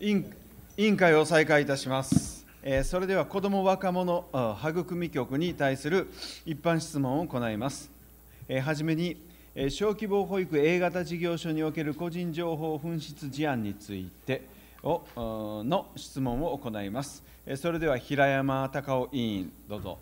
委員会を再開いたします。えそれでは子ども若者育み局に対する一般質問を行います。えはじめに、え小規模保育 A 型事業所における個人情報紛失事案についてをの質問を行います。えそれでは平山隆夫委員、どうぞ。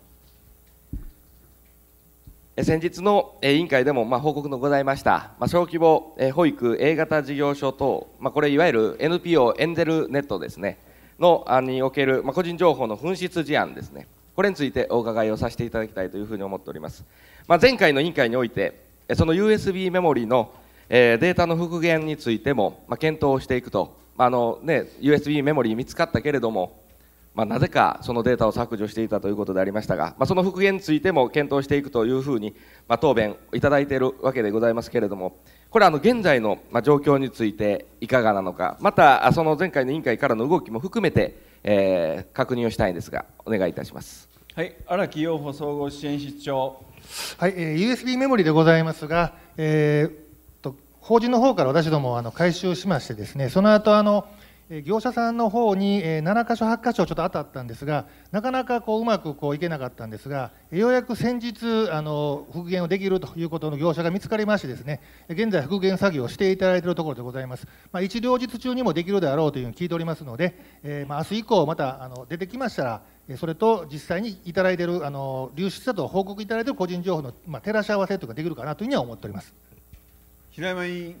先日の委員会でもま報告のございました、ま小規模保育 A 型事業所等、まこれいわゆる NPO エンゼルネットですねのにおける、ま個人情報の紛失事案ですねこれについてお伺いをさせていただきたいというふうに思っております、ま前回の委員会においてその USB メモリのデータの復元についても検討をしていくとあのね USB メモリー見つかったけれどもまあ、なぜかそのデータを削除していたということでありましたが、まあ、その復元についても検討していくというふうに、まあ、答弁いただいているわけでございますけれどもこれはあの現在の状況についていかがなのかまたその前回の委員会からの動きも含めて、えー、確認をしたいんですがお願いいたします。はい、荒木陽穂総合支援室長。はい、えー、USB メモリでございますが、えー、と法人の方から私どもあの回収しましてですねその後あの業者さんの方に7箇所、8箇所ちょっと当たったんですが、なかなかこううまくこういけなかったんですが、ようやく先日、あの復元をできるということの業者が見つかりまして、ですね現在、復元作業をしていただいているところでございます、まあ、一両日中にもできるであろうというふうに聞いておりますので、えー、まあ明日以降、またあの出てきましたら、それと実際にいただいているあの流出だと報告いただいている個人情報の、まあ、照らし合わせというかできるかなというふうには思っております平山委員。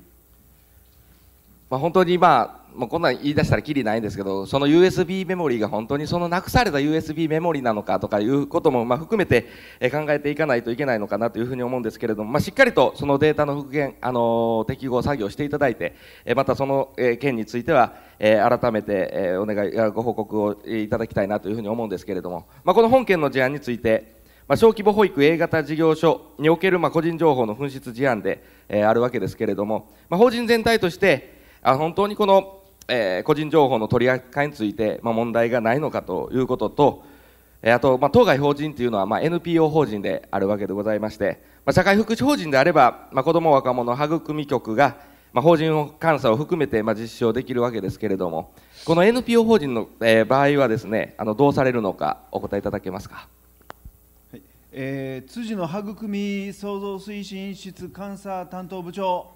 まあ、本当に、まあもうこんなん言い出したらきりないんですけどその USB メモリーが本当にそのなくされた USB メモリーなのかとかいうこともま含めて考えていかないといけないのかなというふうに思うんですけれども、まあ、しっかりとそのデータの復元、あの適合作業していただいてまたその件については改めてお願いご報告をいただきたいなというふうに思うんですけれども、まあ、この本件の事案についてまあ、小規模保育 A 型事業所におけるまあ個人情報の紛失事案で、えあるわけですけれども、まあ、法人全体としてあ本当にこのえー、個人情報の取り扱いについて、まあ、問題がないのかということと、えー、あと、まあ、当該法人というのは、まあ、NPO 法人であるわけでございまして、まあ、社会福祉法人であれば、まあ、子ども若者育み局が、まあ、法人監査を含めて、まあ、実証できるわけですけれどもこの NPO 法人の、えー、場合はですねあのどうされるのかお答えいただけますか。えー、辻野育み創造推進室監査担当部長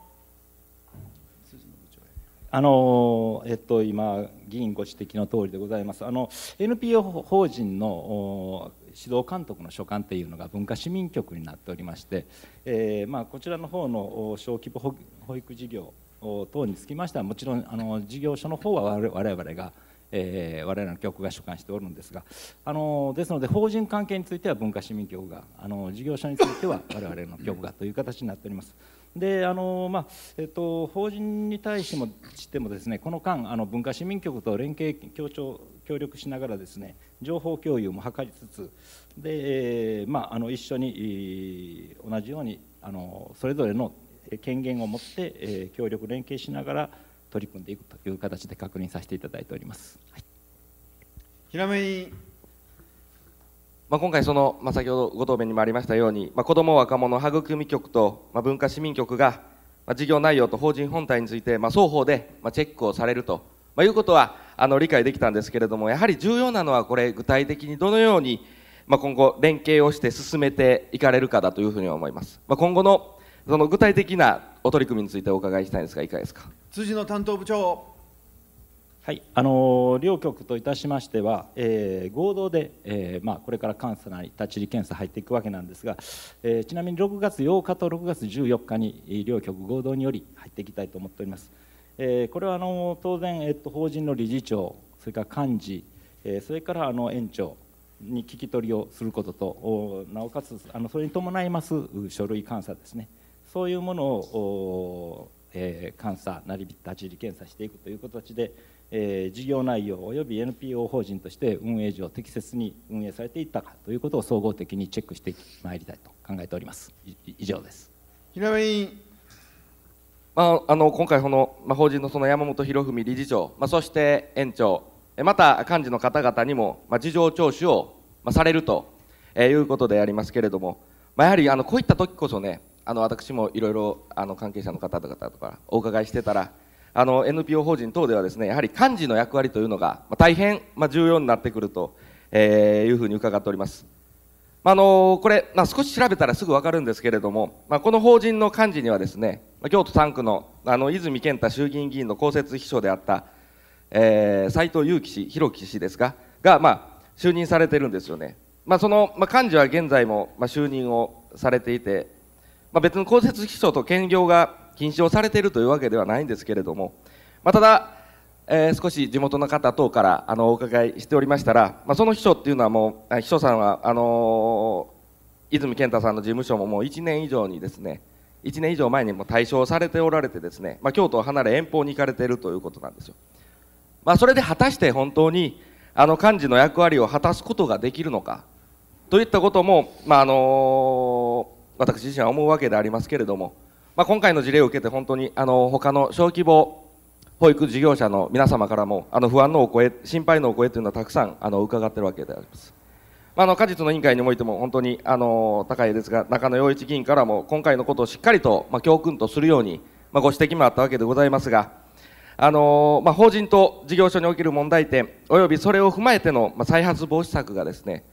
あのえっと、今、議員ご指摘の通りでございます、あの NPO 法人の指導監督の所管というのが文化市民局になっておりまして、えーまあ、こちらの方の小規模保育事業等につきましては、もちろんあの事業所の方は我々がえー、我々の局が所管しておるんですがあのですので法人関係については文化市民局があの事業者については我々の局がという形になっております。であのまあえっと、法人に対してもしてもですねこの間あの文化市民局と連携協調協力しながらですね情報共有も図りつつで、えー、まあ、あの一緒に同じようにあのそれぞれの権限を持って、えー、協力連携しながら取り組んでいくという形で確認させていただいております。はい、平まあ、今回その、まあ、先ほどご答弁にもありましたように、まあ、子ども若者育み局と、まあ、文化市民局が、まあ、事業内容と法人本体について、まあ、双方で、まあ、チェックをされると、まあ、いうことはあの理解できたんですけれどもやはり重要なのはこれ具体的にどのように、まあ、今後連携をして進めていかれるかだというふうに思います、まあ、今後のその具体的なお取り組みについてお伺いしたいんですがいかがですか辻野担当部長はい、あの両局といたしましては、えー、合同で、えーまあ、これから監査内立ち入り検査入っていくわけなんですが、えー、ちなみに6月8日と6月14日に両局合同により入っていきたいと思っております。えー、これはあの当然、えっと、法人の理事長それから幹事、えー、それからあの園長に聞き取りをすることとなおかつあのそれに伴います書類監査ですねそういうものを、えー、監査なり立ち入り検査していくという形で。えー、事業内容及び NPO 法人として運営上適切に運営されていったかということを総合的にチェックしてまいりたいと考えております以上です平山委員、まあ、あの今回この、まあ、法人のその山本博文理事長、まあ、そして園長また幹事の方々にも、まあ、事情聴取を、まあ、されると、えー、いうことでありますけれども、まあ、やはりあのこういった時こそねあの私もいろいろ関係者の方々とかお伺いしてたらあの NPO 法人等ではですねやはり幹事の役割というのが大変、まあ、重要になってくると、えー、いうふうに伺っております。あのこれ、まあ、少し調べたらすぐ分かるんですけれども、まあ、この法人の幹事にはですね京都3区のあの泉健太衆議院議員の公設秘書であった斎、えー、藤佑樹氏、弘樹氏ですがが、まあ、就任されてるんですよね、まあ、その、まあ、幹事は現在も、まあ、就任をされていて、まあ、別に公設秘書と兼業が禁止をされているというわけではないんですけれども、まあ、ただ、えー、少し地元の方等からあのお伺いしておりましたら、まあ、その秘書っていうのはもう秘書さんはあのー、泉健太さんの事務所ももう1年以上にですね1年以上前にも対象されておられてですね、まあ、京都を離れ遠方に行かれているということなんですよ、まあ、それで果たして本当にあの幹事の役割を果たすことができるのかといったことも、まああのー、私自身は思うわけでありますけれども。まあ、今回の事例を受けて本当にあの他の小規模保育事業者の皆様からもあの不安のお声心配のお声というのはたくさんあの伺っているわけであります、まあ、の果実の委員会においても本当にあの高いですが中野陽一議員からも今回のことをしっかりと、まあ、教訓とするように、まあ、ご指摘もあったわけでございますがあの、まあ、法人と事業所における問題点およびそれを踏まえての、まあ、再発防止策がですね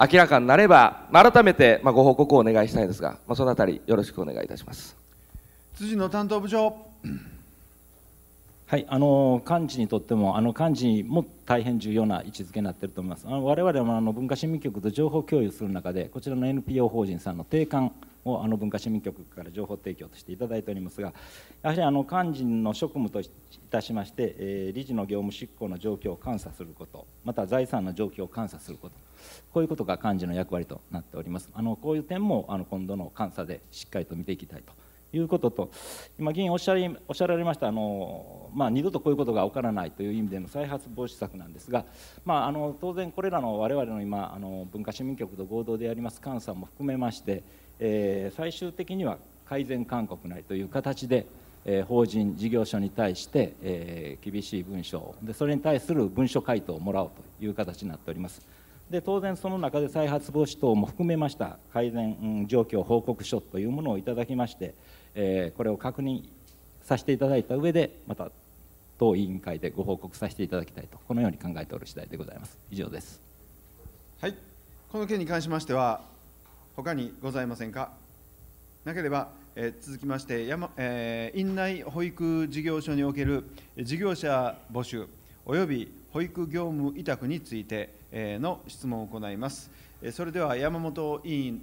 明らかになれば、まあ、改めて、まあ、ご報告をお願いしたいんですが、まあ、そのあたりよろしくお願いいたします辻野担当部長。はい、あの幹事にとってもあの幹事も大変重要な位置づけになっていると思います。あのわれもあの文化市民局と情報共有する中でこちらの NPO 法人さんの定款をあの文化市民局から情報提供としていただいておりますがやはりあの幹事の職務といたしまして、えー、理事の業務執行の状況を監査することまた財産の状況を監査することこういうことが幹事の役割となっておりますあのこういう点もあの今度の監査でしっかりと見ていきたいということと今議員おっしゃりおっしゃられましたあの、まあ、二度とこういうことが起こらないという意味での再発防止策なんですが、まあ、あの当然これらの我々の今あの文化市民局と合同でやります監査も含めまして、えー、最終的には改善勧告なりという形で、え法人事業所に対して、え厳しい文書でそれに対する文書回答をもらおうという形になっております。で当然その中で再発防止等も含めました改善状況報告書というものをいただきまして、えー、これを確認させていただいた上でまた当委員会でご報告させていただきたいとこのように考えておる次第でございます以上ですはいこの件に関しましては他にございませんかなければ、えー、続きまして山、えー、院内保育事業所における事業者募集及び保育業務委託についての質問を行います。それでは山本委員、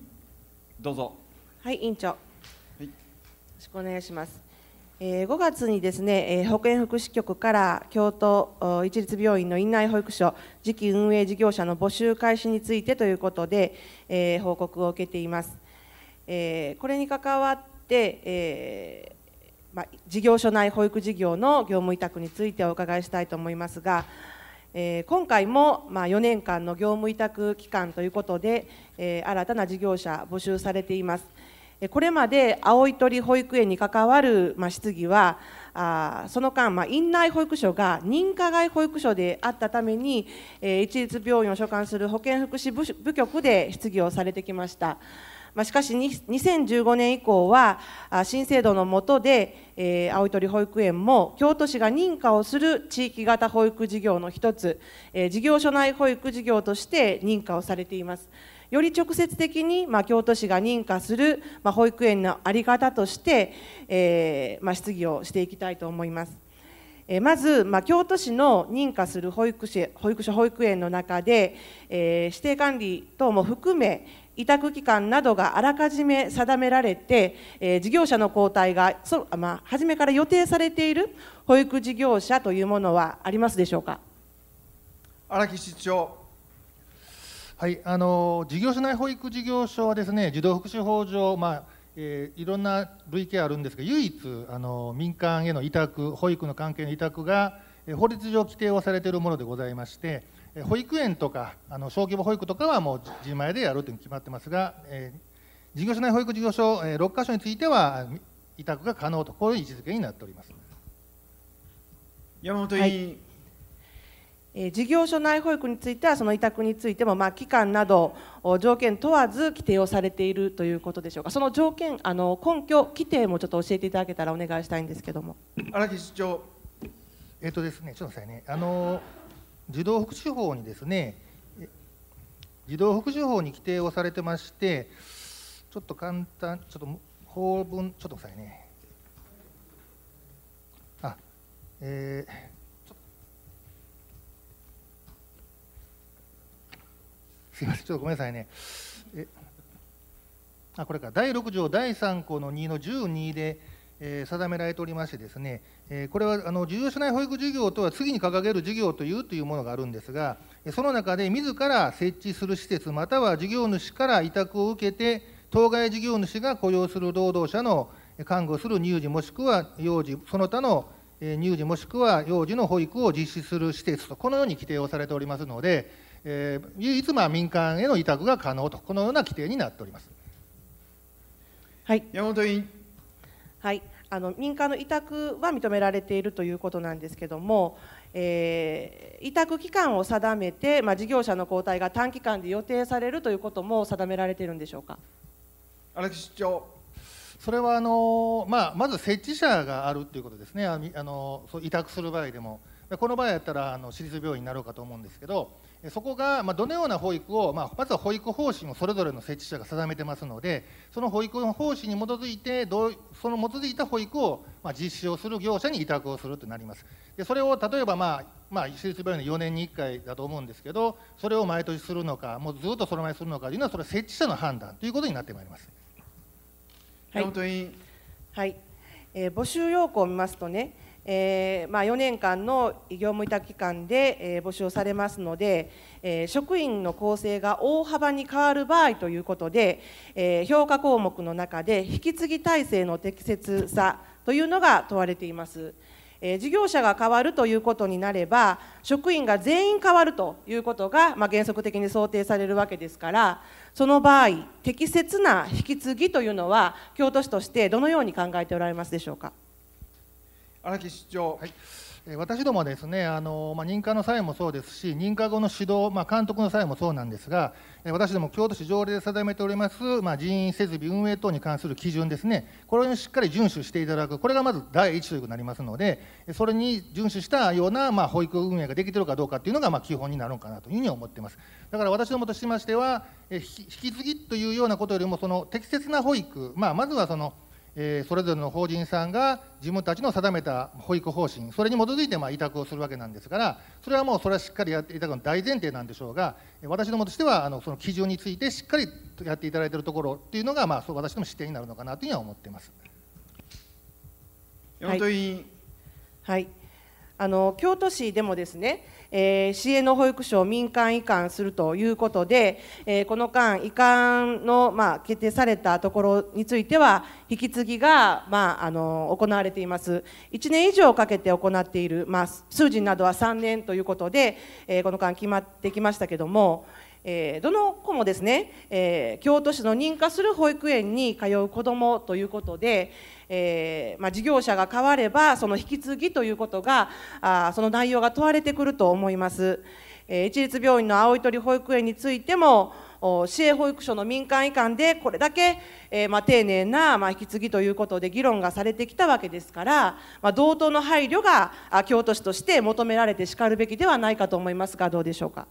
どうぞ。はい、委員長。はい、よろしくお願いします。え5月にですね、え保健福祉局から京都一律病院の院内保育所次期運営事業者の募集開始についてということで、え報告を受けています。えこれに関わって、えまあ、事業所内保育事業の業務委託についてお伺いしたいと思いますが、えー、今回も、まあ、4年間の業務委託期間ということで、えー、新たな事業者募集されています。これまで青い鳥保育園に関わる、ま質疑はあその間、ま院内保育所が認可外保育所であったために、えー、一律病院を所管する保健福祉部局で質疑をされてきました。まあ、しかし2015年以降は新制度の下で、えー、青い鳥保育園も京都市が認可をする地域型保育事業の一つ、えー、事業所内保育事業として認可をされています。より直接的に、まあ、京都市が認可する、まあ、保育園の在り方として、えーまあ、質疑をしていきたいと思います。えー、まず、まあ、京都市の認可する保育保育所保育園の中で、えー、指定管理等も含め、委託期間などがあらかじめ定められて、えー、事業者の交代がそ、まあ、初めから予定されている保育事業者というものはありますでしょうか荒木室長。はい、あの事業所内保育事業所はですね児童福祉法上、まあえー、いろんな類型あるんですが唯一あの民間への委託保育の関係の委託が法律上規定をされているものでございまして、保育園とかあの小規模保育とかはもう自前でやるというに決まってますが、えー、事業所内保育事業所、えー、6か所については委託が可能とこういう位置づけになっております山本委員、はい、えー、事業所内保育についてはその委託についても、まあ、期間など条件問わず規定をされているということでしょうかその条件あの根拠規定もちょっと教えていただけたらお願いしたいんですけども荒木市長えっ、ー、とですねちょっと待ってねあのー児童福祉法にですね児童福祉法に規定をされてましてちょっと簡単ちょっと法文ちょっとくださいねあえー、すいませんちょっとごめんなさいねえあこれか第6条第3項の2の12で、えー、定められておりましてですねえこれはあの授業しない保育事業とは次に掲げる事業というというものがあるんですがその中で自ら設置する施設または事業主から委託を受けて当該事業主が雇用する労働者の看護する乳児もしくは幼児その他の乳児もしくは幼児の保育を実施する施設とこのように規定をされておりますので、えー、唯一まあ民間への委託が可能とこのような規定になっております。はい、山本委員。はいあの民間の委託は認められているということなんですけども、えー、委託期間を定めて、まあ、事業者の交代が短期間で予定されるということも定められているんでしょうか荒木市長それはあの、まあ、まず設置者があるということですねあのそう委託する場合でもこの場合やったらあの私立病院になろうかと思うんですけどそこがどのような保育を、まずは保育方針をそれぞれの設置者が定めてますので、その保育の方針に基づいて、どうその基づいた保育を実施をする業者に委託をするとなります。でそれを例えば、まあ、まあ、私立病院の4年に1回だと思うんですけど、それを毎年するのか、もうずっとその前にするのかというのは、それは設置者の判断ということになってまいります。はい、はいえー、募集要項を見ますとね、えー、まあ、4年間の業務委託期間で、えー、募集をされますので、えー、職員の構成が大幅に変わる場合ということで、え評価項目の中で引き継ぎ体制の適切さというのが問われています。え事業者が変わるということになれば職員が全員変わるということが、まあ、原則的に想定されるわけですからその場合適切な引き継ぎというのは京都市としてどのように考えておられますでしょうか。荒木市長、はい、私どもはですねあの、まあ、認可の際もそうですし、認可後の指導、まあ、監督の際もそうなんですが、私ども、京都市条例で定めております、まあ、人員設備運営等に関する基準ですね、これにしっかり遵守していただく、これがまず第一ということになりますので、それに遵守したような、まあ、保育運営ができているかどうかというのが、まあ、基本になるのかなというふうに思っています。だから私どもとしましては、引き継ぎというようなことよりも、その適切な保育、まあ、まずはその、えそれぞれの法人さんが自分たちの定めた保育方針それに基づいてまあ委託をするわけなんですからそれはもうそれはしっかりやっていただくの大前提なんでしょうが私どもとしてはあのその基準についてしっかりやっていただいているところっていうのが、まあ、そう私ども視点になるのかなというふうには思っています。はい、はい、あの京都市でもですねえー、市営の保育所を民間移管するということで、えー、この間、移管の、まあ、決定されたところについては、引き継ぎが、まあ、あの行われています、1年以上かけて行っている、まあ、数字などは3年ということで、えー、この間、決まってきましたけども、えー、どの子もですね、えー、京都市の認可する保育園に通う子どもということで、えー、まあ、事業者が変わればその引き継ぎということがあその内容が問われてくると思います、えー、一律病院の青い鳥保育園についても市営保育所の民間移管でこれだけ、えー、まあ、丁寧な、まあ、引き継ぎということで議論がされてきたわけですから、ま同等の配慮が京都市として求められてしかるべきではないかと思いますがどうでしょうか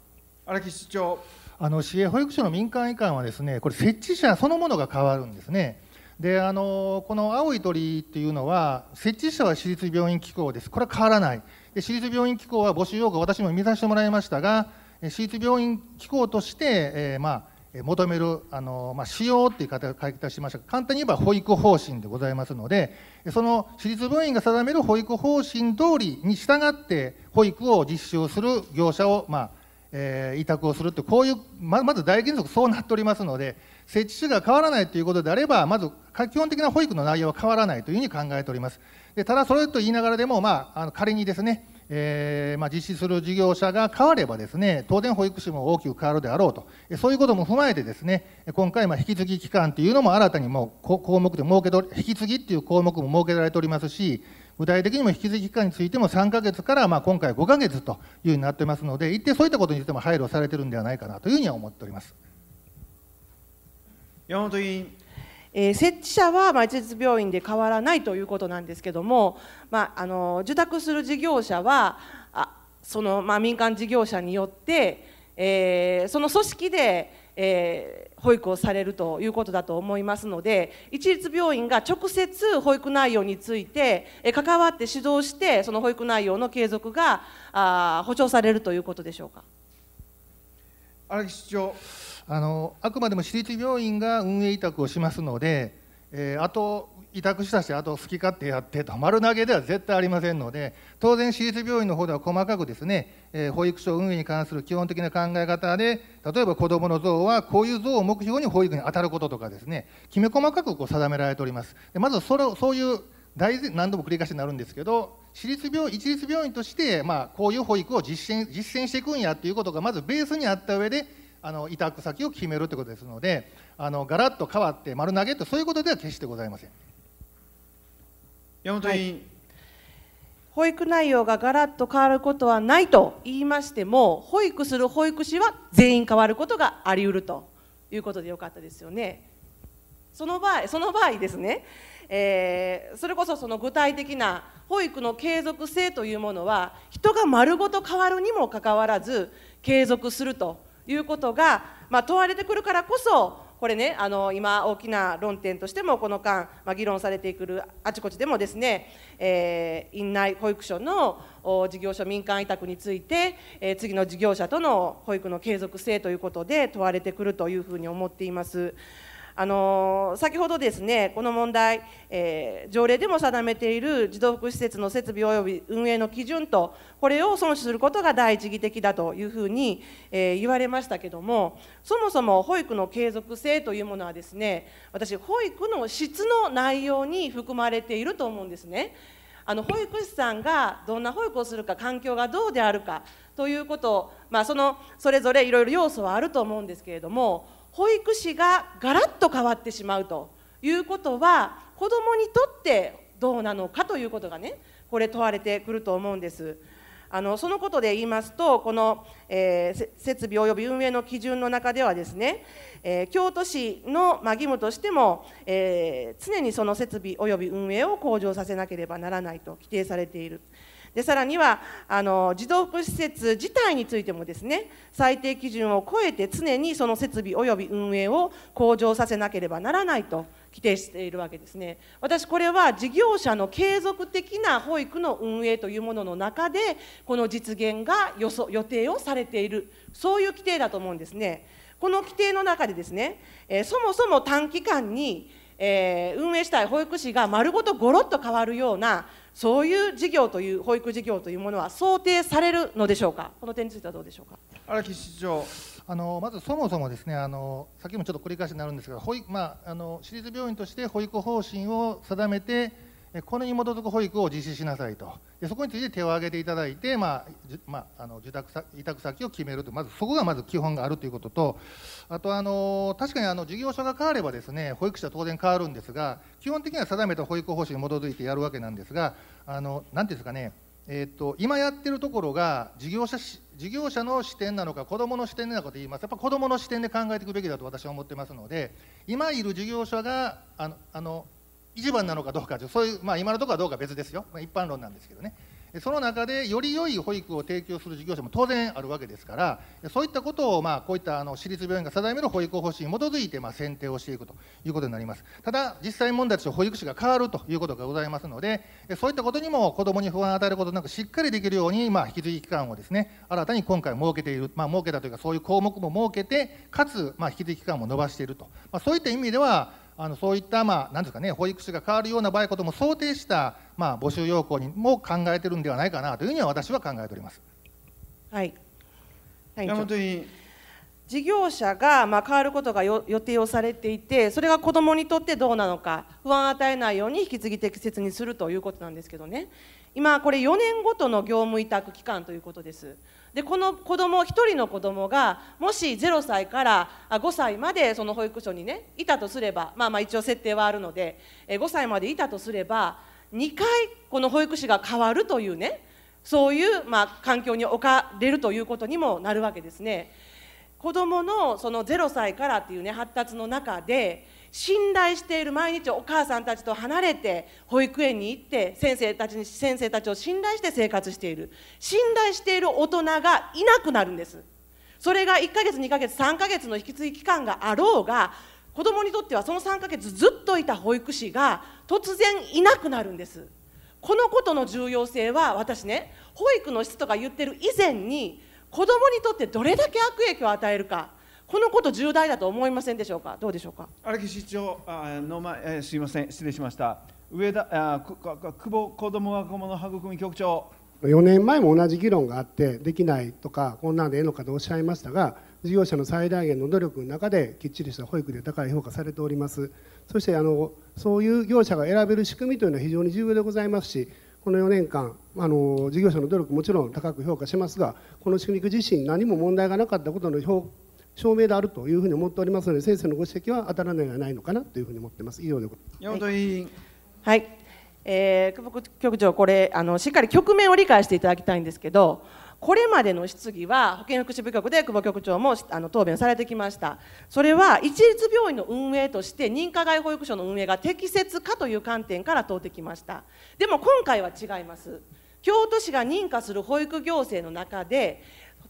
荒木市長あの市営保育所の民間移管はですねこれ設置者そのものが変わるんですね。であのこの青い鳥っていうのは設置者は私立病院機構ですこれは変わらないで私立病院機構は募集要項私も見させてもらいましたが私立病院機構として、えー、まあ、求めるあの、まあ、使用っていう方が解出しましたが簡単に言えば保育方針でございますのでその私立病院が定める保育方針通りに従って保育を実施をする業者を、まあえー、委託をするってこういうままず大原則そうなっておりますので設置数が変わらないということであればまず基本的な保育の内容は変わらないというふうに考えておりますでただそれと言いながらでも、まあ、あの仮にですね、えー、まあ、実施する事業者が変わればですね当然保育士も大きく変わるであろうとそういうことも踏まえてですね今回、ま引き継ぎ期間というのも新たにもう項目で設けて引き継ぎっていう項目も設けられておりますし具体的にも引き続き期間についても3か月から、まあ、今回5か月といううになってますので、一定そういったことについても配慮されてるんではないかなというふうには思っております山本委員。えー、設置者は町立病院で変わらないということなんですけども、まあ、あの受託する事業者はあその、まあ、民間事業者によって、えー、その組織でえー、保育をされるということだと思いますので一律病院が直接保育内容について、えー、関わって指導してその保育内容の継続があ保されるということでしょうか荒木市長あのあくまでも私立病院が運営委託をしますので、えー、あと委託したしあと好き勝手やってと、丸投げでは絶対ありませんので当然私立病院の方では細かくですね、えー、保育所運営に関する基本的な考え方で例えば子どもの像はこういう像を目標に保育に当たることとかですねきめ細かくこう定められておりますでまずそれそういう大事何度も繰り返しになるんですけど私立病一律病院として、まあ、こういう保育を実践実践していくんやっていうことがまずベースにあった上であの委託先を決めるということですのであのガラッと変わって丸投げとそういうことでは決してございません。山本委員、はい、保育内容がガラッと変わることはないと言いましても保育する保育士は全員変わることがありうるということでよかったですよね。その場合その場合ですね、えー、それこそその具体的な保育の継続性というものは人が丸ごと変わるにもかかわらず継続するということが、まあ、問われてくるからこそこれねあの今大きな論点としてもこの間、まあ、議論されてくるあちこちでもですね、えー、院内保育所の事業所民間委託について、えー、次の事業者との保育の継続性ということで問われてくるというふうに思っています。あの先ほどですねこの問題、えー、条例でも定めている児童福祉施設の設備及び運営の基準とこれを損失することが第一義的だというふうに、えー、言われましたけどもそもそも保育の継続性というものはですね私保育の質の内容に含まれていると思うんですね。あの保育士さんがどんな保育をするか環境がどうであるかということ、まあ、そのそれぞれいろいろ要素はあると思うんですけれども保育士がガラッと変わってしまうということは子どもにとってどうなのかということがねこれ問われてくると思うんです。あのそのことで言いますと、この、えー、設備及び運営の基準の中ではですね、えー、京都市の、まあ、義務としても、えー、常にその設備及び運営を向上させなければならないと規定されている。でさらにはあの児童福祉施設自体についてもですね最低基準を超えて常にその設備及び運営を向上させなければならないと規定しているわけですね私これは事業者の継続的な保育の運営というものの中でこの実現が予想予定をされているそういう規定だと思うんですね。この規定の中でですね、えー、そもそも短期間に、えー、運営したい保育士が丸ごとごろっと変わるようなそういう事業という保育事業というものは想定されるのでしょうか、この点についてはどうでしょうか。荒木市長あのまずそもそもですねあの先もちょっと繰り返しになるんですが保育、まあ、あの私立病院として保育方針を定めてこれに基づく保育を実施しなさいと、でそこについて手を挙げていただいて、まあまあ、あの受託委託先を決めるとまずそこがまず基本があるということと、あとあの確かにあの事業所が変われば、ですね保育士は当然変わるんですが、基本的には定めた保育方針に基づいてやるわけなんですが、あのなんですかね、えーと、今やってるところが事業者事業者の視点なのか子どもの視点なのかといいますやっぱ子どもの視点で考えていくべきだと私は思ってますので今いる事業者があのあの一番なのかどうかそういう、まあ、今のところはどうか別ですよ、まあ、一般論なんですけどねその中でより良い保育を提供する事業者も当然あるわけですからそういったことを、まあ、こういったあの私立病院が定める保育方針に基づいて、まあ、選定をしていくということになりますただ実際問題として保育士が変わるということがございますのでそういったことにも子どもに不安を与えることなくしっかりできるように、まあ、引き継ぎ期間をですね新たに今回設けている、まあ、設けたというかそういう項目も設けてかつ、まあ、引き継ぎ期間も延ばしていると、まあ、そういった意味ではあのそういった、まあ、なんですかね、保育士が変わるような場合ことも想定した、まあ、募集要項にも考えてるんではないかなというふうには私は考えております。はい。山本委員。事業者がまあ変わることが予定をされていて、それが子どもにとってどうなのか、不安を与えないように引き継ぎ適切にするということなんですけどね、今、これ、4年ごとの業務委託期間ということです。でこの子供1人の子供がもし0歳から5歳までその保育所にねいたとすればまあまあ一応設定はあるので5歳までいたとすれば2回この保育士が変わるというねそういうまあ環境に置かれるということにもなるわけですね。子供のその0歳からっていうね発達の中で信頼している毎日お母さんたちと離れて保育園に行って先生たちに先生たちを信頼して生活している信頼している大人がいなくなるんですそれが1ヶ月2ヶ月3ヶ月の引き継ぎ期間があろうが子どもにとってはその3ヶ月ずっといた保育士が突然いなくなるんですこのことの重要性は私ね保育の質とか言ってる以前に子どもにとってどれだけ悪影響を与えるかこのこと重大だと思いませんでしょうか、どうでしょうか。荒木市長あの、まえー、すいません、失礼しました。上田あ久保子ども若者育み局長。4年前も同じ議論があってできないとかこんなんでええのかとおっしゃいましたが事業者の最大限の努力の中できっちりした保育で高い評価されておりますそしてあのそういう業者が選べる仕組みというのは非常に重要でございますしこの4年間あの事業者の努力もちろん高く評価しますがこの仕組み自身何も問題がなかったことの評証明であるというふうに思っておりますので先生のご指摘は当たらないがないのかなというふうに思っています以上でございます。はい、えー、久保局長これあのしっかり局面を理解していただきたいんですけどこれまでの質疑は保健福祉部局で久保局長もあの答弁されてきましたそれは一律病院の運営として認可外保育所の運営が適切かという観点から問うてきましたでも今回は違います京都市が認可する保育行政の中で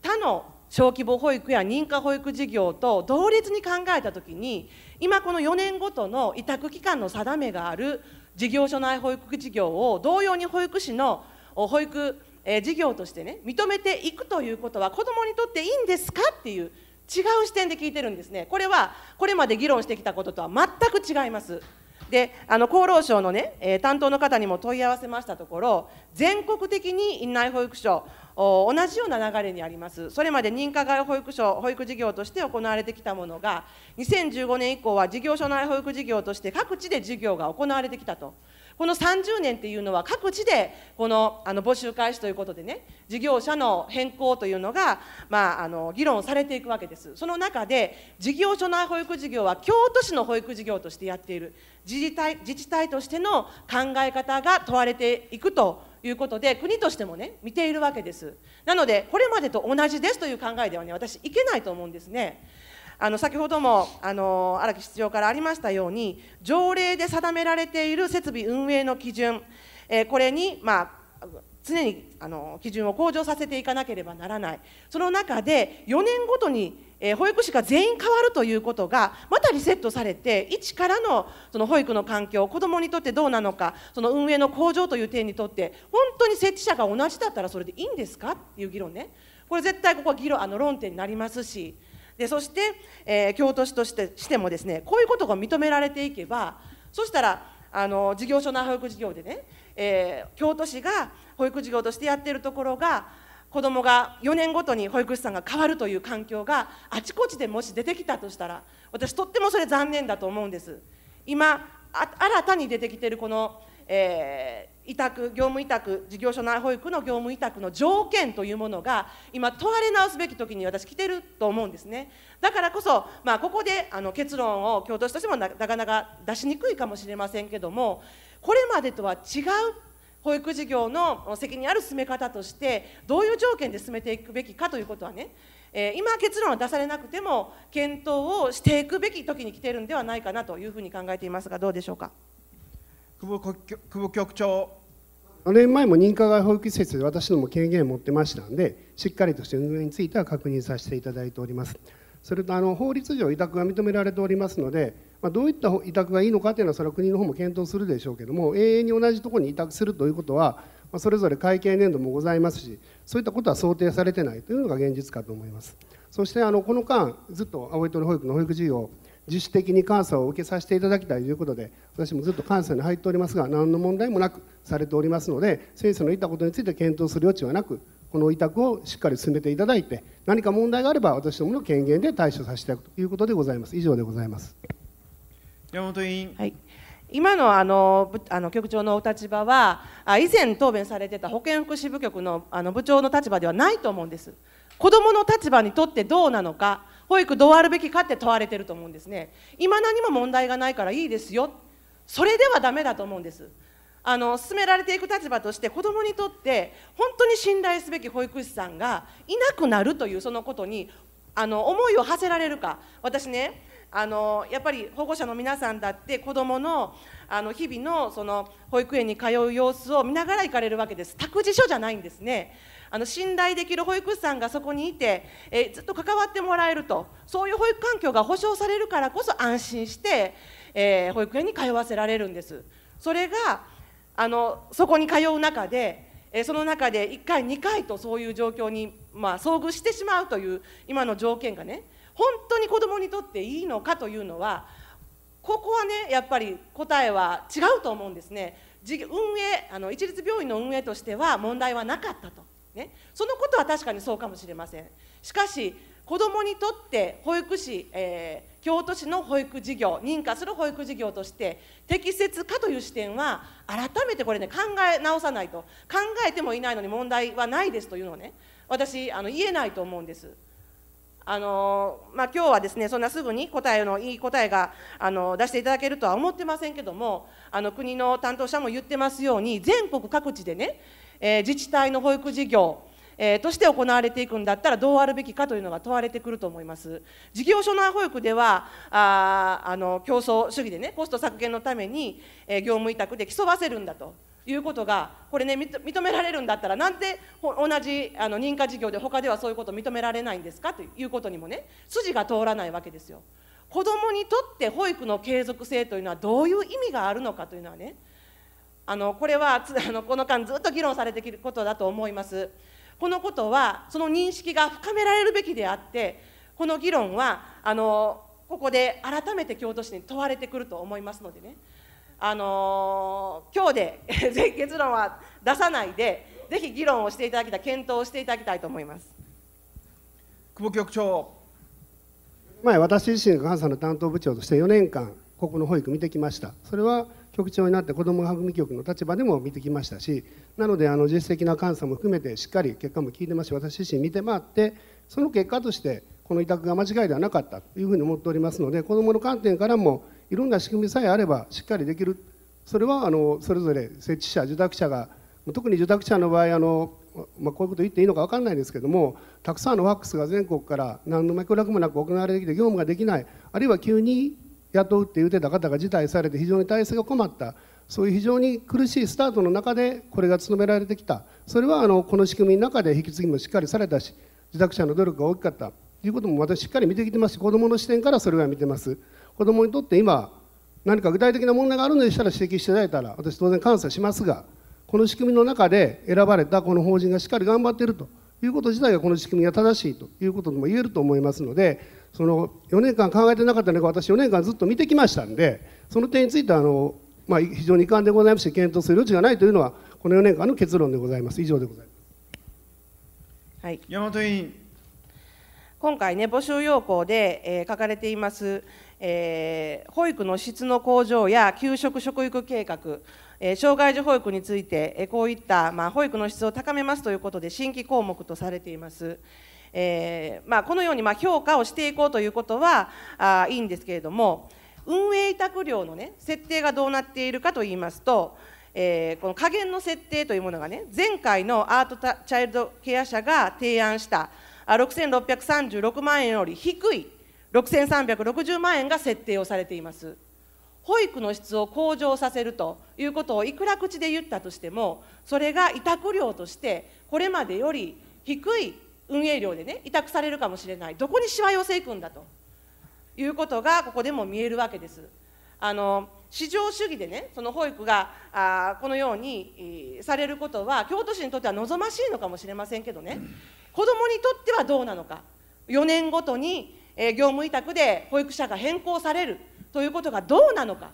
他の小規模保育や認可保育事業と同列に考えたときに今この4年ごとの委託期間の定めがある事業所内保育事業を同様に保育士の保育事業としてね認めていくということは子どもにとっていいんですかっていう違う視点で聞いてるんですねこれはこれまで議論してきたこととは全く違います。であの厚労省のね、ねえ担当の方にも問い合わせましたところ全国的に院内保育所同じような流れにありますそれまで認可外保育所保育事業として行われてきたものが2015年以降は事業所内保育事業として各地で事業が行われてきたとこの30年っていうのは各地でこのあの募集開始ということでね事業者の変更というのが、まあ、あの議論されていくわけですその中で事業所内保育事業は京都市の保育事業としてやっている自治体自治体としての考え方が問われていくということで国としてもね見ているわけですなのでこれまでと同じですという考えではね私いけないと思うんですねあの先ほども荒木室長からありましたように条例で定められている設備運営の基準、えー、これに、まあ、常にあの基準を向上させていかなければならない、その中で4年ごとに、え保育士が全員変わるということが、またリセットされて、一からのその保育の環境、子どもにとってどうなのか、その運営の向上という点にとって、本当に設置者が同じだったらそれでいいんですかっていう議論ね、これ絶対ここは議論あの論点になりますし、でそして、えー、京都市としてしてもですね、こういうことが認められていけば、そしたら、あの事業所内保育事業でね、えー、京都市が保育事業としてやっているところが子どもが4年ごとに保育士さんが変わるという環境があちこちでもし出てきたとしたら私とってもそれ残念だと思うんです今新たに出てきているこの、えー、委託業務委託事業所内保育の業務委託の条件というものが今問われ直すべき時に私来てると思うんですねだからこそ、まあ、ここであの結論を教頭としてもなかなか出しにくいかもしれませんけどもこれまでとは違う保育事業の責任ある進め方としてどういう条件で進めていくべきかということはね、え今結論は出されなくても検討をしていくべき時に来ているんではないかなというふうに考えていますがどうでしょうか久保久保局長4年前も認可外保育施設で私ども権限を持ってましたんでしっかりとして運営については確認させていただいておりますそれとあの法律上委託が認められておりますのでまあ、どういった委託がいいのかというのはそれは国の方も検討するでしょうけども永遠に同じところに委託するということは、まあ、それぞれ会計年度もございますしそういったことは想定されてないというのが現実かと思いますそしてあのこの間ずっと青い鳥保育の保育事業自主的に監査を受けさせていただきたいということで私もずっと監査に入っておりますが何の問題もなくされておりますので先生の言ったことについて検討する余地はなくこの委託をしっかり進めていただいて何か問題があれば私どもの権限で対処させていただくということでございます以上でございます。山本委員、はい、今のあのあの局長のお立場はあ以前答弁されてた保健福祉部局のあの部長の立場ではないと思うんです子どもの立場にとってどうなのか保育どうあるべきかって問われてると思うんですね今何も問題がないからいいですよそれではだめだと思うんですあの進められていく立場として子どもにとって本当に信頼すべき保育士さんがいなくなるというそのことにあの思いを馳せられるか私ねあのやっぱり保護者の皆さんだって子どものあの日々のその保育園に通う様子を見ながら行かれるわけです託児所じゃないんですねあの信頼できる保育士さんがそこにいてえずっと関わってもらえるとそういう保育環境が保障されるからこそ安心して、えー、保育園に通わせられるんです。それがあのそこに通う中でえその中で1回2回とそういう状況に、まあ、遭遇してしまうという今の条件がね本当に子どもにとっていいのかというのはここはねやっぱり答えは違うと思うんですね運営あの一律病院の運営としては問題はなかったと、ね、そのことは確かにそうかもしれませんしかし子どもにとって保育士、えー、京都市の保育事業認可する保育事業として適切かという視点は改めてこれね考え直さないと考えてもいないのに問題はないですというのをね私あの言えないと思うんですあのまあ、今日はですねそんなすぐに答えのいい答えがあの出していただけるとは思ってませんけどもあの国の担当者も言ってますように全国各地でね、えー、自治体の保育事業、えー、として行われていくんだったらどうあるべきかというのが問われてくると思います。事業所内保育ではああの競争主義でねコスト削減のために、えー、業務委託で競わせるんだと。いうことがこれね認められるんだったらなんで同じあの認可事業で他ではそういうこと認められないんですかということにもね筋が通らないわけですよ。子どもにとって保育の継続性というのはどういう意味があるのかというのはねあのこれはあのこの間ずっと議論されていることだと思います。このことはその認識が深められるべきであってこの議論はあのここで改めて京都市に問われてくると思いますのでね。あのー、今日で 結論は出さないで、ぜひ議論をしていただきたい、検討をしていただきたいと思います久保局長。前、私自身が監査の担当部長として4年間、ここの保育見てきました。それは局長になって子ども育み局の立場でも見てきましたしなのであの実績な監査も含めてしっかり結果も聞いてますし私自身見て回ってその結果としてこの委託が間違いではなかったというふうに思っておりますので子どもの観点からもいろんな仕組みさえあればしっかりできるそれはあのそれぞれ設置者受託者が特に受託者の場合あの、まあ、こういうこと言っていいのか分かんないですけどもたくさんのファックスが全国から何の脈絡もなく行われてきて業務ができないあるいは急に雇うって言うてた方が辞退されて非常に体制が困ったそういう非常に苦しいスタートの中でこれが務められてきたそれはあのこの仕組みの中で引き継ぎもしっかりされたし受託者の努力が大きかったということも私しっかり見てきてますし子どもの視点からそれは見てます。子どもにとって今何か具体的な問題があるのでしたら指摘していただいたら私当然感謝しますがこの仕組みの中で選ばれたこの法人がしっかり頑張っているということ自体がこの仕組みが正しいということも言えると思いますのでその4年間考えてなかったのが私4年間ずっと見てきましたんでその点についてあの、まあ、非常に遺憾でございますし検討する余地がないというのはこの4年間の結論でございます以上でございます、はい、山本委員今回ね募集要項で、えー、書かれていますえー、保育の質の向上や給食食育計画、えー、障害児保育について、えー、こういった、まあ、保育の質を高めますということで新規項目とされています。えーまあ、このようにまあ評価をしていこうということはあいいんですけれども、運営委託料の、ね、設定がどうなっているかといいますと、えー、この加減の設定というものがね、前回のアートチャイルドケア社が提案した6636万円より低い6360万円が設定をされています保育の質を向上させるということをいくら口で言ったとしてもそれが委託料としてこれまでより低い運営料でね委託されるかもしれないどこにしわ寄せいくんだということがここでも見えるわけです。あの市場主義でねその保育があこのようにされることは京都市にとっては望ましいのかもしれませんけどね子どもにとってはどうなのか4年ごとに業務委託で保育者が変更されるということがどうなのか、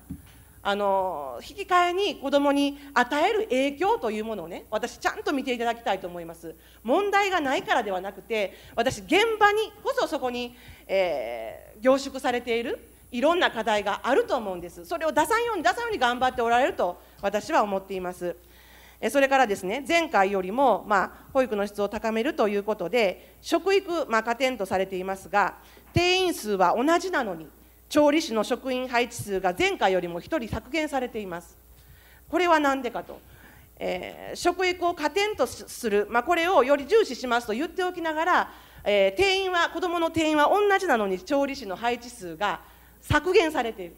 あの引き換えに子どもに与える影響というものをね、私、ちゃんと見ていただきたいと思います。問題がないからではなくて、私、現場にこそそこに、えー、凝縮されているいろんな課題があると思うんです、それを出さんように出さんように頑張っておられると私は思っています。それからですね、前回よりも、まあ、保育の質を高めるということで、食育、まあ、加点とされていますが、定員数は同じなのに調理師の職員配置数が前回よりも1人削減されていますこれは何でかと、えー、食育を加点とする、まあ、これをより重視しますと言っておきながら、えー、定員は子どもの定員は同じなのに調理師の配置数が削減されている、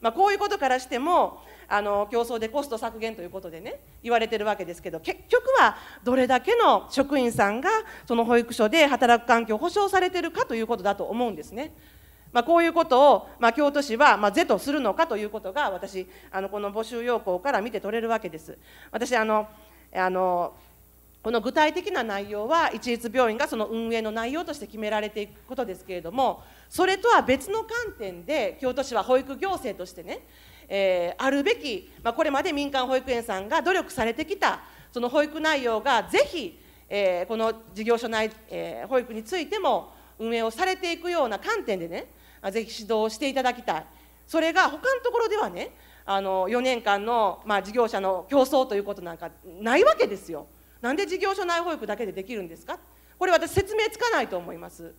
まあ、こういうことからしてもあの競争でコスト削減ということでね言われてるわけですけど結局はどれだけの職員さんがその保育所で働く環境を保障されてるかということだと思うんですね。まあ、こういうことを、まあ、京都市は、まあ、是とするのかということが私あのこの募集要項から見て取れるわけです。私あのあのこの具体的な内容は一律病院がその運営の内容として決められていくことですけれどもそれとは別の観点で京都市は保育行政としてねえー、あるべき、まあ、これまで民間保育園さんが努力されてきたその保育内容がぜひ、えー、この事業所内、えー、保育についても運営をされていくような観点でねぜひ指導していただきたいそれが他のところではねあの4年間の、まあ、事業者の競争ということなんかないわけですよなんで事業所内保育だけでできるんですかこれ私説明つかないと思います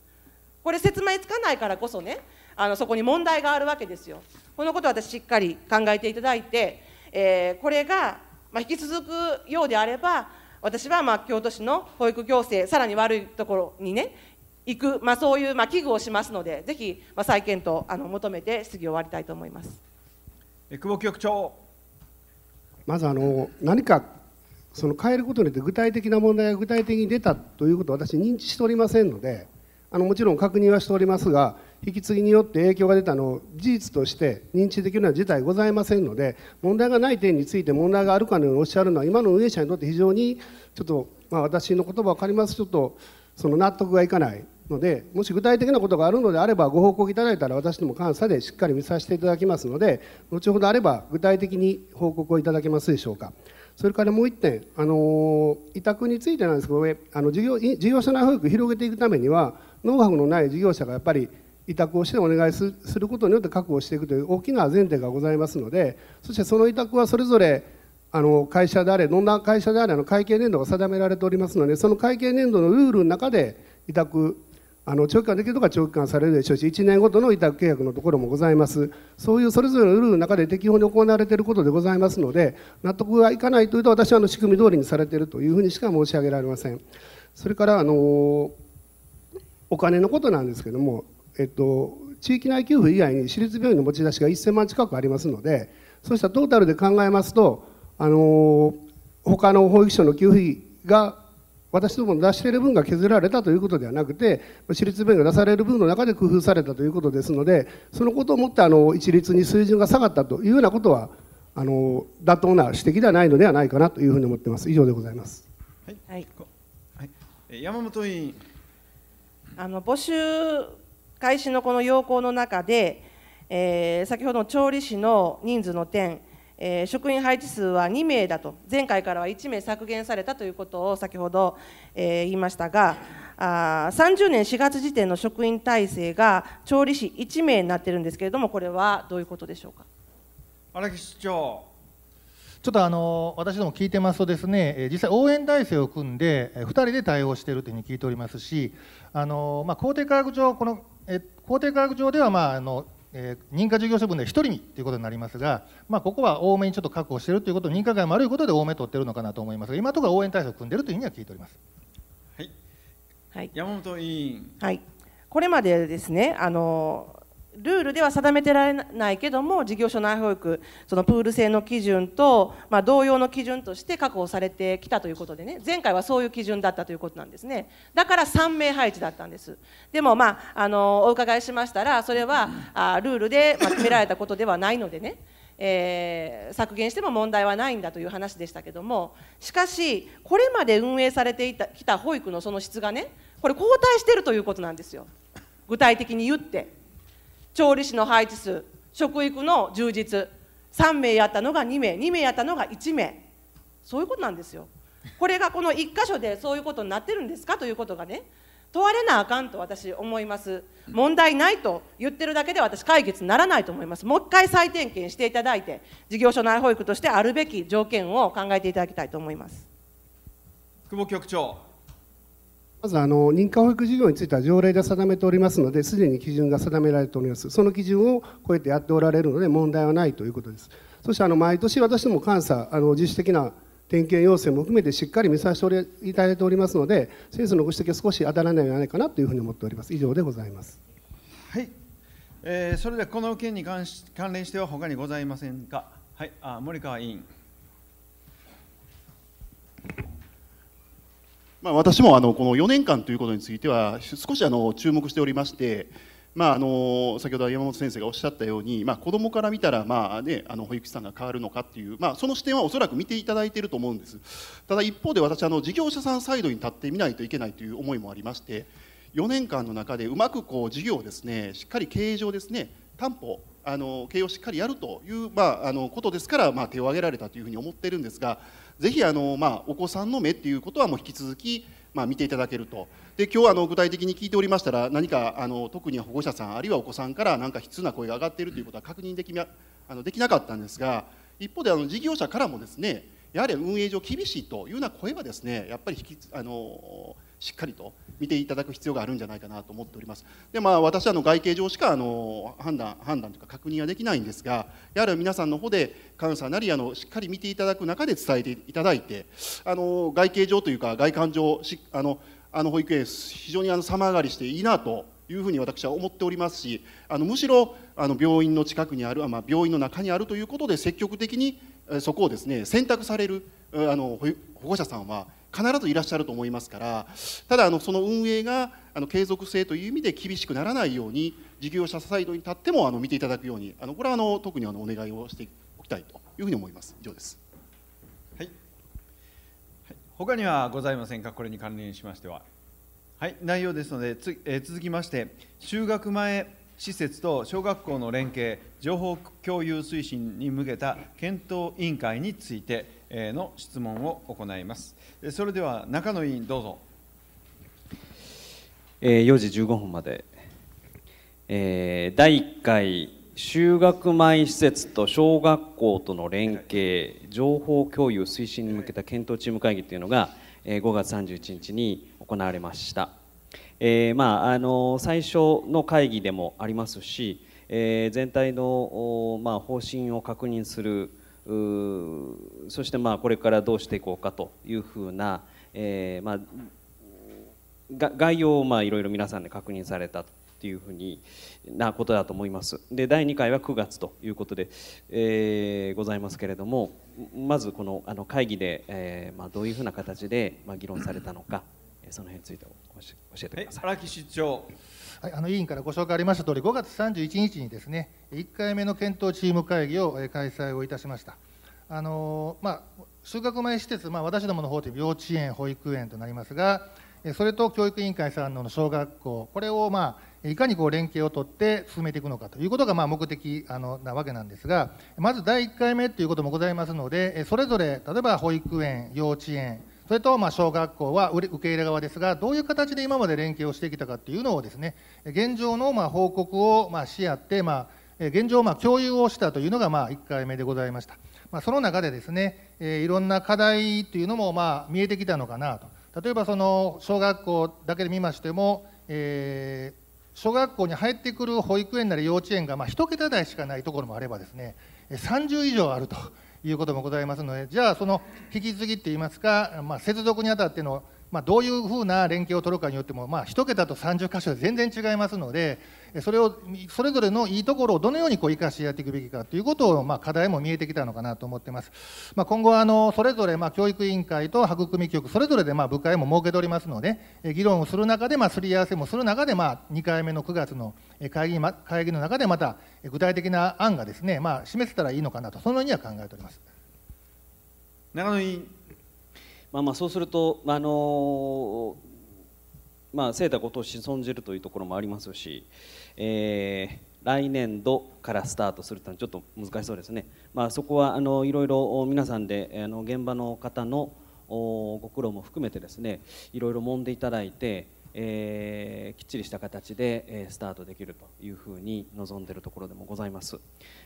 これ説明つかないからこそねあのそこに問題があるわけですよ。このことを私しっかり考えていただいて、えー、これが、まあ、引き続くようであれば私はまあ京都市の保育行政さらに悪いところにね行く、まあ、そういうまあ危惧をしますのでぜひまあ再検討あの求めて質疑終わりたいと思います。え久保局長まずあの何かその変えることによって具体的な問題が具体的に出たということを私認知しておりませんのであのもちろん確認はしておりますが引き継ぎによって影響が出たのを事実として認知できるような事態ございませんので問題がない点について問題があるかのようにおっしゃるのは今の運営者にとって非常にちょっと、まあ、私の言葉分かりますちょっとその納得がいかないのでもし具体的なことがあるのであればご報告いただいたら私ども監査でしっかり見させていただきますので後ほどあれば具体的に報告をいただけますでしょうか。それからもう1点、あの委託についてなんですけど、あの事業事業者内保育を広げていくためには、ノウハウのない事業者がやっぱり委託をしてお願いすることによって確保していくという大きな前提がございますのでそしてその委託はそれぞれあの会社であれどんな会社であれの会計年度が定められておりますのでその会計年度のルールの中で委託あの長期間できるとか長期間されるでしょうし1年ごとの委託契約のところもございますそういうそれぞれのルールの中で適法に行われていることでございますので納得がいかないというと私はあの仕組み通りにされているというふうにしか申し上げられませんそれからあのお金のことなんですけどもえっと、地域内給付以外に私立病院の持ち出しが1000万近くありますのでそうしたトータルで考えますと、あの他の保育所の給付費が私どもの出している分が削られたということではなくて私立病院が出される分の中で工夫されたということですのでそのことをもってあの一律に水準が下がったというようなことはあの妥当な指摘ではないのではないかなというふうに思っています以上でございます、はいはい、山本委員あの募集開始のこの要項の中で、えー、先ほどの調理師の人数の点、えー、職員配置数は2名だと前回からは1名削減されたということを先ほど、えー、言いましたがあ30年4月時点の職員体制が調理師1名になっているんですけれどもこれはどういうことでしょうか荒木市長ちょっとあの私ども聞いてますとですね実際応援体制を組んで2人で対応しているというふうに聞いておりますしあの、まあ、公定科学上このえ法定価格上では、まああのえー、認可事業者分で1人にということになりますが、まあ、ここは多めにちょっと確保しているということ認可が丸いことで多め取っているのかなと思いますが今とか応援対策を組んでいるというふうには聞いております、はい、はい、山本委員、はい、これまでですねあのルールでは定めてられないけども事業所内保育そのプール制の基準と、まあ、同様の基準として確保されてきたということでね前回はそういう基準だったということなんですねだから3名配置だったんですでもまああのお伺いしましたらそれはあルールで、ま決められたことではないのでねえー、削減しても問題はないんだという話でしたけどもしかしこれまで運営されてきた保育のその質がねこれ後退してるということなんですよ具体的に言って。調理師の配置数、食育の充実、3名やったのが2名、2名やったのが1名、そういうことなんですよ。これがこの1箇所でそういうことになってるんですかということがね、問われなあかんと私思います。問題ないと言ってるだけで私解決にならないと思います。もう一回再点検していただいて、事業所内保育としてあるべき条件を考えていただきたいと思います。久保局長。まずあの認可保育事業については条例で定めておりますのですでに基準が定められておりますその基準を超えてやっておられるので問題はないということですそしてあの毎年私ども監査あの自主的な点検要請も含めてしっかり見させていただいておりますので先生のご指摘は少し当たらないのではないかなというふうに思っております以上でございますはい、えー、それではこの件に関し関連しては他にございませんかはいあ森川委員まあ、私もあのこの4年間ということについては少しあの注目しておりまして、まあ、あの先ほど山本先生がおっしゃったように、まあ、子どもから見たら、まあね、あの保育士さんが変わるのかっていう、まあ、その視点はおそらく見ていただいていると思うんですただ一方で私あの事業者さんサイドに立ってみないといけないという思いもありまして4年間の中でうまくこう事業をですねしっかり経営上ですね担保あの経営をしっかりやるという、まあ、あのことですから、まあ、手を挙げられたというふうに思っているんですがぜひあの、まあ、お子さんの目っていうことはもう引き続き、まあ、見ていただけるとで今日あの具体的に聞いておりましたら何かあの特に保護者さんあるいはお子さんから何か悲痛な声が上がっているということは確認できあのできなかったんですが一方であの事業者からもですねやはり運営上厳しいというような声はですねやっぱり引きあのしっかりと見ていただく必要があるんじゃないかなと思っておりますでまあ私はの外形上しかあの判断判断というか確認はできないんですがやはり皆さんの方で監査なりあのしっかり見ていただく中で伝えていただいてあの外形上というか外観上しあのあの保育園非常にあの様上がりしていいなというふうに私は思っておりますしあのむしろあの病院の近くにある、まあ、病院の中にあるということで積極的にそこをですね選択されるあの保護者さんは必ずいらっしゃると思いますからただあのその運営があの継続性という意味で厳しくならないように事業者サイドに立ってもあの見ていただくようにあのこれはあの特にあのお願いをしておきたいというふうに思います以上です。はい、はい、他にはございませんかこれに関連しましては。はい、内容ですのでつ、えー、続きまして就学前施設と小学校の連携情報共有推進に向けた検討委員会についての質問を行いますそれでは中野委員どうぞ4時15分まで第1回就学前施設と小学校との連携情報共有推進に向けた検討チーム会議というのが5月31日に行われました、えー、まあ、あの最初の会議でもありますし、えー、全体の、まあ、方針を確認するそしてまあこれからどうしていこうかというふうな、えー、まあ概要をいろいろ皆さんで確認されたというふうになことだと思います。で第2回は9月ということで、えー、ございますけれどもまずこのあの会議で、えーまあ、どういうふうな形で、まあ、議論されたのかその辺について教えてください。荒木市長はい、あの委員からご紹介ありました通り、5月31日にですね、1回目の検討チーム会議を開催をいたしました。あのまあ、就学前施設、まあ、私どもの方で幼稚園、保育園となりますが、それと教育委員会さんの小学校、これを、まあ、いかにこう連携を取って進めていくのかということが、まあ、目的あのなわけなんですが、まず第1回目ということもございますので、それぞれ、例えば保育園、幼稚園、それと、ま小学校は受け入れ側ですが、どういう形で今まで連携をしてきたかというのをですね、現状のま報告をまし合って、まあ、現状をま共有をしたというのがまあ1回目でございました。まあ、その中でですね、えいろんな課題というのもまあ見えてきたのかなと。例えば、その小学校だけで見ましても、えー小学校に入ってくる保育園なり幼稚園が、まあ、1桁台しかないところもあればですね30以上あるということもございますので、じゃあ、その引き継ぎっていいますか、まあ、接続にあたっての、まあ、どういうふうな連携を取るかによっても、まあ、1桁と30箇所で全然違いますので、それをそれぞれのいいところをどのようにこう生かし合っていくべきかということを、まあ、課題も見えてきたのかなと思ってます、まあ、今後はあのそれぞれ、まあ、教育委員会と育み局それぞれで、まあ、部会も設けておりますので議論をする中で、まあ、すり合わせもする中で、まあ、2回目の9月の会議ま、会議の中でまた具体的な案がですね、まあ、示せたらいいのかなとそのようには考えております長野委員、まあ、まあそうすると、あのーまあ、清太ごとし孫じるというところもありますし、えー、来年度からスタートするというのはちょっと難しそうですね、まあ、そこはあのいろいろ皆さんであの現場の方のご苦労も含めてですねいろいろ揉んでいただいて、えー、きっちりした形で、えスタートできるというふうに望んでいるところでもございます、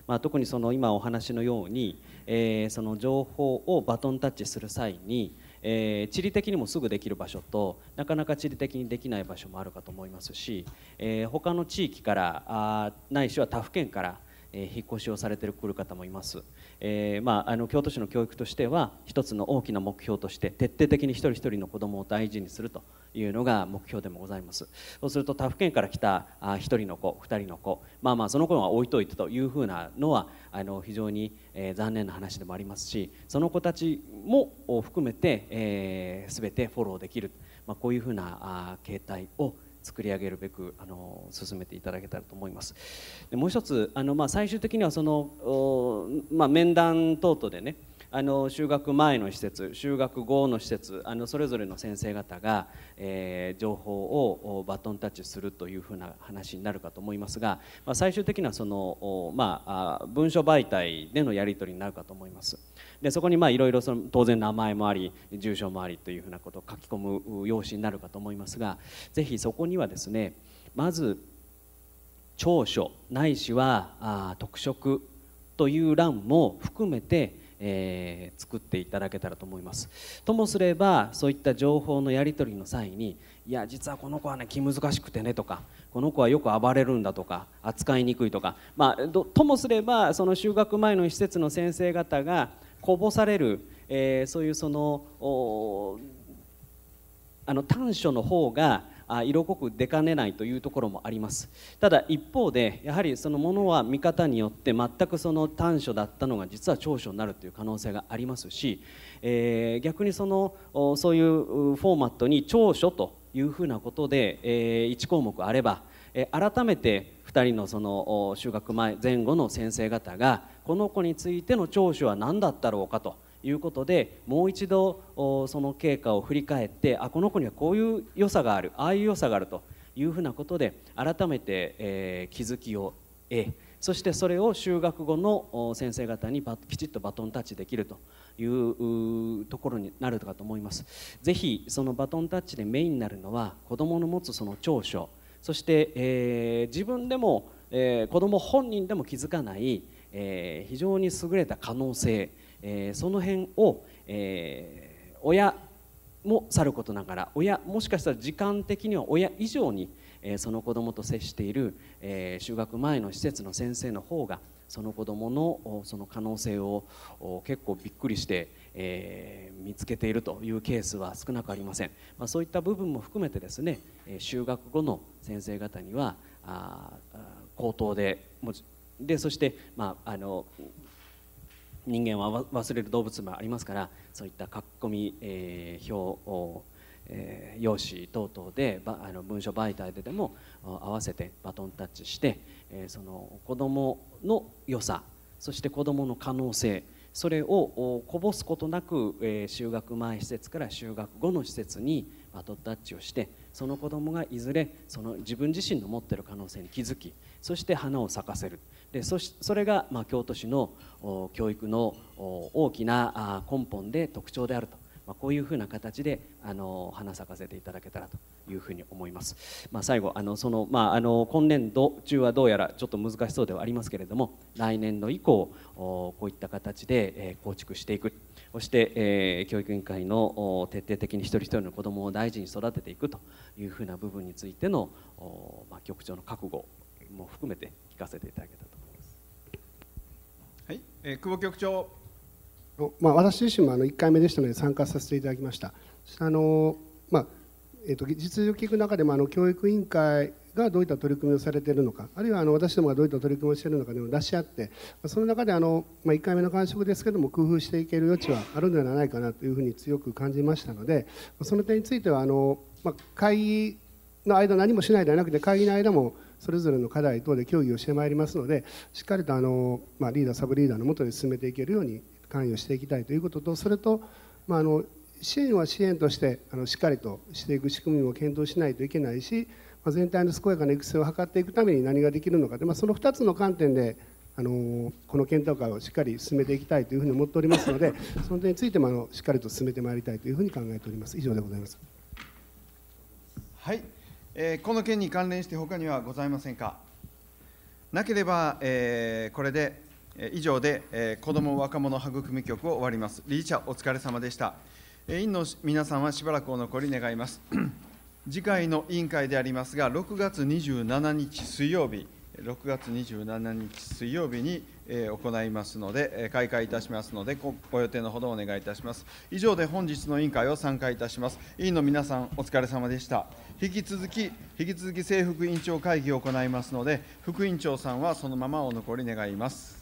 まあ、特にその今お話のように、えー、その情報をバトンタッチする際にえー、地理的にもすぐできる場所となかなか地理的にできない場所もあるかと思いますし、えー、他の地域からあないしは他府県からえー、引っ越しをされてくる方もいます、えー、まあ、あの京都市の教育としては一つの大きな目標として徹底的に一人一人の子どもを大事にするというのが目標でもございますそうすると他府県から来た1人の子2人の子まあまあその子は置いといてというふうなのはあの非常に、えー、残念な話でもありますしその子たちも含めて、えー、全てフォローできる、まあ、こういうふうなあ形態を作り上げるべくあの進めていただけたらと思います。でもう一つあの、まあ、最終的にはその、まあ、面談等々でねあの就学前の施設就学後の施設あのそれぞれの先生方が、えー、情報をバトンタッチするというふうな話になるかと思いますが、まあ、最終的にはその、まあ、文書媒体でのやり取りになるかと思います。でそこにいろいろ当然名前もあり住所もありというふうなことを書き込む用紙になるかと思いますがぜひそこにはですねまず長所ないしはあ特色という欄も含めてえー、作っていただけたらと思いますともすればそういった情報のやり取りの際にいや実はこの子はね気難しくてねとかこの子はよく暴れるんだとか扱いにくいとか、まあ、ともすればその就学前の施設の先生方がこぼされる、えー、そういうそのあの短所の方が色濃く出かねないというところもありますただ一方でやはりそのものは見方によって全くその短所だったのが実は長所になるという可能性がありますし、えー、逆にそのそういうフォーマットに長所というふうなことで、えー、1項目あれば、えー、改めて2人のその就学前前後の先生方がこの子についての長所は何だったろうかと。いうことでもう一度その経過を振り返ってあこの子にはこういう良さがあるああいう良さがあるというふうなことで改めて、えー、気づきを得そしてそれを修学後の先生方にきちっとバトンタッチできるというところになるかと思います。ぜひそのバトンタッチでメインになるのは子どもの持つその長所そして、えー、自分でも、えー、子ども本人でも気づかない、えー、非常に優れた可能性えー、その辺を、えー、親もさることながら親もしかしたら時間的には親以上に、えー、その子どもと接している、えー、就学前の施設の先生の方がその子どものその可能性を結構びっくりして、えー、見つけているというケースは少なくありません、まあ、そういった部分も含めてですねえ就学後の先生方にはあ口頭ででそして、まあ、あの人間は忘れる動物もありますからそういった書き込み、えー、表を、えー、用紙等々であの文書媒体ででも合わせてバトンタッチして、えー、その子どもの良さそして子どもの可能性それをこぼすことなく、えー、就学前施設から就学後の施設にバトンタッチをしてその子どもがいずれその自分自身の持っている可能性に気づきそして花を咲かせる。でそしそれが、まあ、京都市の教育の大きな根本で特徴であると、まあ、こういうふうな形であの花咲かせていただけたらというふうに思います、まあ、最後あのその、まあ、あの今年度中はどうやらちょっと難しそうではありますけれども来年度以降こういった形で、え構築していくそして、えー、教育委員会の徹底的に一人一人の子どもを大事に育てていくというふうな部分についての、まあ、局長の覚悟も含めて聞かせていただけたとえ久保局長。まあ、私自身もあの1回目でしたので参加させていただきました。あのまあえー、と実情を聞く中でもあの教育委員会がどういった取り組みをされているのかあるいはあの私どもがどういった取り組みをしているのかでも出し合ってその中であの、まあ、1回目の感触ですけども工夫していける余地はあるのではないかなというふうに強く感じましたのでその点についてはあの、まあ、会議の間何もしないではなくて会議の間もそれぞれの課題等で協議をしてまいりますのでしっかりとあの、まあ、リーダーサブリーダーのもとで進めていけるように関与していきたいということとそれと、まあ、あの支援は支援としてあのしっかりとしていく仕組みも検討しないといけないし、まあ、全体の健やかな育成を図っていくために何ができるのかで、まあ、その2つの観点であのこの検討会をしっかり進めていきたいというふうに思っておりますのでその点についてもあのしっかりと進めてまいりたいというふうに考えております。以上でございますはいえー、この件に関連して他にはございませんか。なければ、えー、これで、えー、以上で、えー、子ども若者育み局を終わります。理事者、お疲れ様でした。え委員の皆さんはしばらくお残り願います。次回の委員会でありますが、6月27日水曜日。6月27日水曜日に、え行いますので、え開会いたしますのでご、予定のほどお願いいたします。以上で本日の委員会を参加いたします。委員の皆さん、お疲れ様でした。引き続き、引き続き、政副委員長会議を行いますので、副委員長さんはそのままお残り願います。